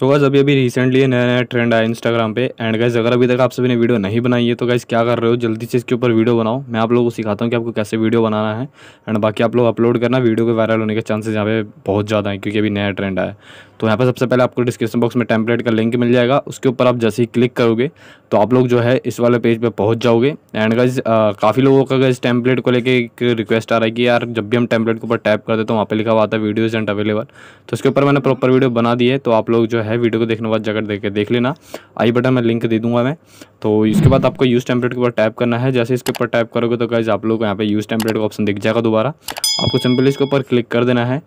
so guys gas अभी अभी recently नया नया ट्रेंड आया इंस्टाग्राम पे एंड गैस अगर अभी तक आप सभी ने वीडियो नहीं बनाई है तो गैस क्या कर रहे हो जल्दी से इसके ऊपर वीडियो बनाओ मैं आप लोगों को सिखाता हूँ कि आपको कैसे वीडियो बनाना है एंड बाकी आप लोग अपलोड करना वीडियो के वायरल होने के चांसेस यहाँ पे बहुत ज़्यादा है क्योंकि अभी नया ट्रेंड आया तो यहाँ पर सबसे पहले आपको डिस्क्रिप्शन बॉक्स में टेम्पलेट का लिंक मिल जाएगा उसके ऊपर आप जैसे ही क्लिक करोगे तो आप लोग जो है इस वाले पेज पर पहुँच जाओगे एंड गैस काफ़ी लोगों का गैस टेम्पलेट को लेकर एक रिक्वेस्ट आ रहा है कि यार जब भी हम टेम्पलेट के ऊपर टैप करते तो वहाँ पर लिखा हुआ आता है वीडियोज एंड अवेलेबल तो उसके ऊपर मैंने प्रॉपर वीडियो बना दी है तो आप लोग जो है है वीडियो को देखने के बाद जगह देख देख लेना आई बटन में लिंक दे दूंगा मैं तो इसके बाद आपको यूज़ टेम्पलेट के ऊपर टैप करना है जैसे इसके ऊपर टैप करोगे तो गाइज आप लोग को यहाँ पे यूज़ टेम्पलेट का ऑप्शन दिख जाएगा दोबारा आपको सिंपली इसके ऊपर क्लिक कर देना है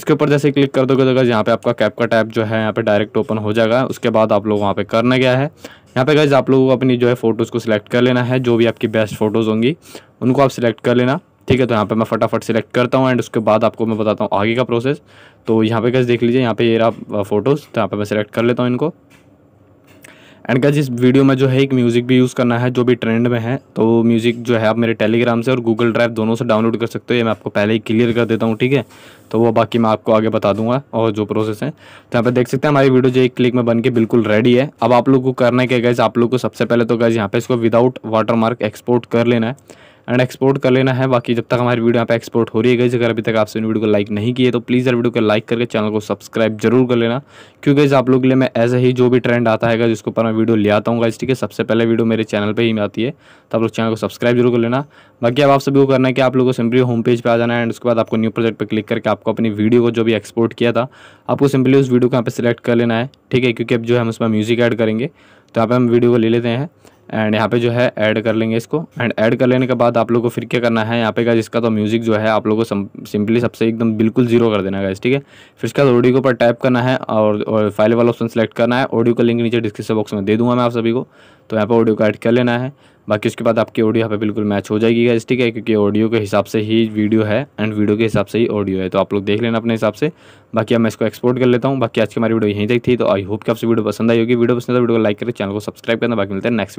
इसके ऊपर जैसे क्लिक कर दोगे तो गाइज यहाँ पे आपका कैप का टैप जो है यहाँ पे डायरेक्ट ओपन हो जाएगा उसके बाद आप लोग वहाँ पे करना गया है यहाँ पे गाइज आप लोगों को अपनी जो है फ़ोटोज़ को सिलेक्ट कर लेना है जो भी आपकी बेस्ट फ़ोटोज़ होंगी उनको आप सिलेक्ट कर लेना ठीक है तो यहाँ पे मैं फटाफट सेलेक्ट करता हूँ एंड उसके बाद आपको मैं बताता हूँ आगे का प्रोसेस तो यहाँ पे कैसे देख लीजिए यहाँ पे ये रहा फोटोज़ तो यहाँ पे मैं सिलेक्ट कर लेता हूँ इनको एंड गज इस वीडियो में जो है एक म्यूज़िक भी यूज़ करना है जो भी ट्रेंड में है तो म्यूज़िक जो है आप मेरे टेलीग्राम से और गूगल ड्राइव दोनों से डाउनलोड कर सकते हो ये मैं आपको पहले ही क्लियर कर देता हूँ ठीक है तो वो बाकी मैं आपको आगे बता दूंगा और जो प्रोसेस है तो यहाँ पर देख सकते हैं हमारी वीडियो जो एक क्लिक में बन के बिल्कुल रेडी है अब आप लोग को करना है क्या गैज आप लोग को सबसे पहले तो गैज यहाँ पे इसको विदाउट वाटर एक्सपोर्ट कर लेना है एंड एक्सपोर्ट कर लेना है बाकी जब तक हमारी वीडियो यहाँ पे एक्सपोर्ट हो रही है गई अगर अभी तक आपसे वीडियो को लाइक नहीं किए तो प्लीज़ यार वीडियो को लाइक करके चैनल को सब्सक्राइब जरूर कर लेना क्योंकि आप लोग के लिए मैं ऐसे ही जो भी ट्रेंड आता है जिसके ऊपर मैं वीडियो ले आता हूँ ठीक है सबसे पहले वीडियो मेरे चैनल पर ही में आती है तो आप लोग चैनल को सब्सक्राइब जरूर कर लेना बाकी अब आप सभी को करना है कि आप लोग को सिंपली होम पेज पर आ जाना है एंड उसके बाद आपको न्यू प्रोजेक्ट पर क्लिक करके आपको अपनी वीडियो को जो भी एक्सपोर्ट किया था आपको सिंपली उस वीडियो को यहाँ पर सिलेक्ट कर लेना है ठीक है क्योंकि अब जो है हम उसमें म्यूज़िक ऐड करेंगे तो यहाँ हम वीडियो को ले लेते हैं एंड यहाँ पे जो है ऐड कर लेंगे इसको एंड ऐड कर लेने के बाद आप लोगों को फिर क्या करना है यहाँ पे का जिसका तो म्यूज़िक जो है आप लोगों को सिंपली सबसे एकदम बिल्कुल जीरो कर देना है ठीक है फिर इसके बाद ऑडियो के ऊपर टाइप करना है और, और फाइल वाला ऑप्शन सेलेक्ट करना है ऑडियो का लिंक नीचे डिस्क्रिप्शन बॉक्स में दे दूँगा मैं आप सभी को तो यहाँ पर ऑडियो को ऐड कर लेना है बाकी उसके बाद आपकी ऑडियो यहाँ पे बिल्कुल मैच हो जाएगी गाइस ठीक है क्योंकि ऑडियो के हिसाब से ही वीडियो है एंड वीडियो के हिसाब से ही ऑडियो है तो आप लोग देख लेना अपने हिसाब से बाकी अब मैं इसको एक्सपोर्ट कर लेता हूँ बाकी आज की हमारी वीडियो यहीं तक थी तो आई होप कि आपसे वीडियो पसंद आई होगी वीडियो पसंद है वीडियो तो को लाइक करें चैनल को सब्सक्राइब करना बाकी मिलते हैं नेक्स्ट